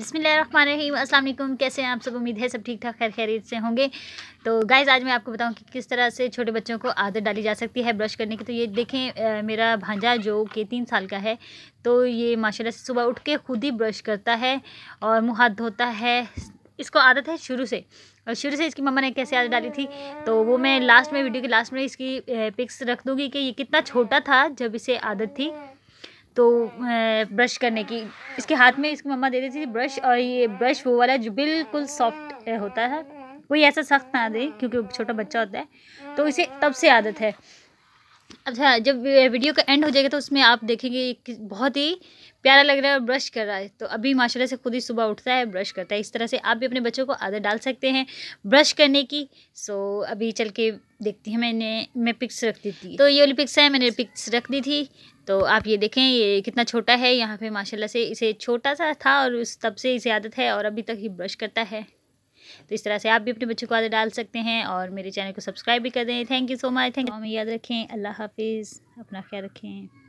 अस्सलाम वालेकुम कैसे हैं आप सब उम्मीद है सब ठीक ठाक खैर खैरियत से होंगे तो गाइज़ आज मैं आपको बताऊं कि किस तरह से छोटे बच्चों को आदत डाली जा सकती है ब्रश करने की तो ये देखें आ, मेरा भांजा जो कि तीन साल का है तो ये माशाल्लाह से सुबह उठ के खुद ही ब्रश करता है और मुँह हाथ धोता है इसको आदत है शुरू से और शुरू से इसकी मम्मा ने कैसे आदत डाली थी तो वो मैं लास्ट में वीडियो के लास्ट में इसकी पिक्स रख दूँगी कि ये कितना छोटा था जब इसे आदत थी तो ब्रश करने की इसके हाथ में इसकी मम्मा दे देती थी ब्रश और ये ब्रश वो वाला जो बिल्कुल सॉफ्ट होता है कोई ऐसा सख्त ना दे क्योंकि छोटा बच्चा होता है तो इसे तब से आदत है अच्छा जब वीडियो का एंड हो जाएगा तो उसमें आप देखेंगे बहुत ही प्यारा लग रहा है ब्रश कर रहा है तो अभी माशाल्लाह से खुद ही सुबह उठता है ब्रश करता है इस तरह से आप भी अपने बच्चों को आदत डाल सकते हैं ब्रश करने की सो अभी चल के देखती हैं मैंने मैं पिक्स रख दी थी तो ये वाली पिक्स है मैंने पिक्स रख दी थी तो आप ये देखें ये कितना छोटा है यहाँ पे माशाला से इसे छोटा सा था और उस तब से इसे आदत है और अभी तक ही ब्रश करता है तो इस तरह से आप भी अपने बच्चों को आदत डाल सकते हैं और मेरे चैनल को सब्सक्राइब भी कर दें thank you so much thank हमें याद रखें अल्लाह हाफिज़ अपना ख्याल रखें